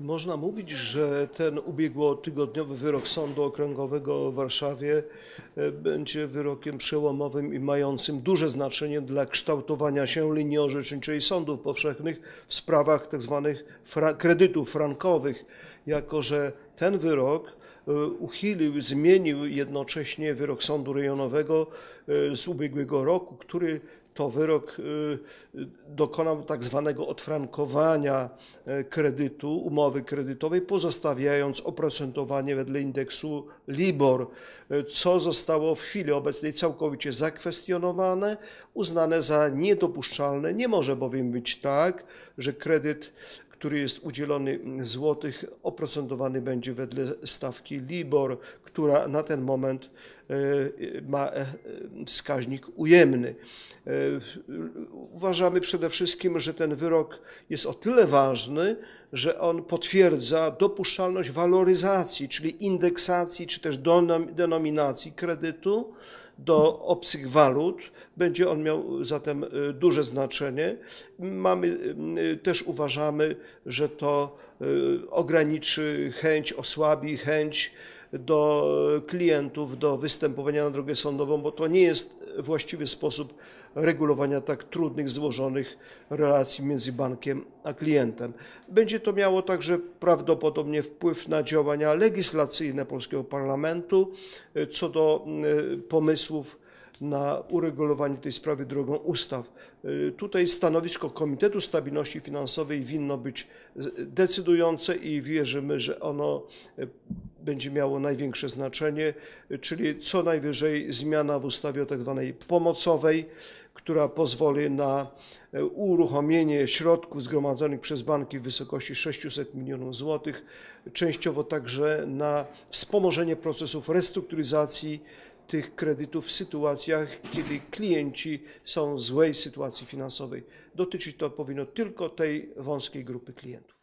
Można mówić, że ten ubiegłotygodniowy wyrok Sądu Okręgowego w Warszawie e, będzie wyrokiem przełomowym i mającym duże znaczenie dla kształtowania się linii orzeczniczej sądów powszechnych w sprawach tzw. Tak fra kredytów frankowych, jako że ten wyrok e, uchylił, zmienił jednocześnie wyrok Sądu Rejonowego e, z ubiegłego roku, który to wyrok y, y, dokonał tak zwanego odfrankowania e, kredytu, umowy kredytowej, pozostawiając oprocentowanie wedle indeksu LIBOR, e, co zostało w chwili obecnej całkowicie zakwestionowane, uznane za niedopuszczalne. Nie może bowiem być tak, że kredyt który jest udzielony w złotych, oprocentowany będzie wedle stawki LIBOR, która na ten moment e, ma e, wskaźnik ujemny. E, uważamy przede wszystkim, że ten wyrok jest o tyle ważny, że on potwierdza dopuszczalność waloryzacji, czyli indeksacji czy też denominacji kredytu do obcych walut. Będzie on miał zatem y, duże znaczenie. Mamy, y, y, też uważamy, że to ograniczy chęć, osłabi chęć do klientów do występowania na drogę sądową, bo to nie jest właściwy sposób regulowania tak trudnych, złożonych relacji między bankiem a klientem. Będzie to miało także prawdopodobnie wpływ na działania legislacyjne polskiego parlamentu e, co do e, pomysłów na uregulowanie tej sprawy drogą ustaw. E, tutaj stanowisko Komitetu Stabilności Finansowej winno być decydujące i wierzymy, że ono będzie miało największe znaczenie, czyli co najwyżej zmiana w ustawie o tak zwanej pomocowej, która pozwoli na e, uruchomienie środków zgromadzonych przez banki w wysokości 600 milionów złotych, częściowo także na wspomożenie procesów restrukturyzacji tych kredytów w sytuacjach, kiedy klienci są w złej sytuacji finansowej. Dotyczyć to powinno tylko tej wąskiej grupy klientów.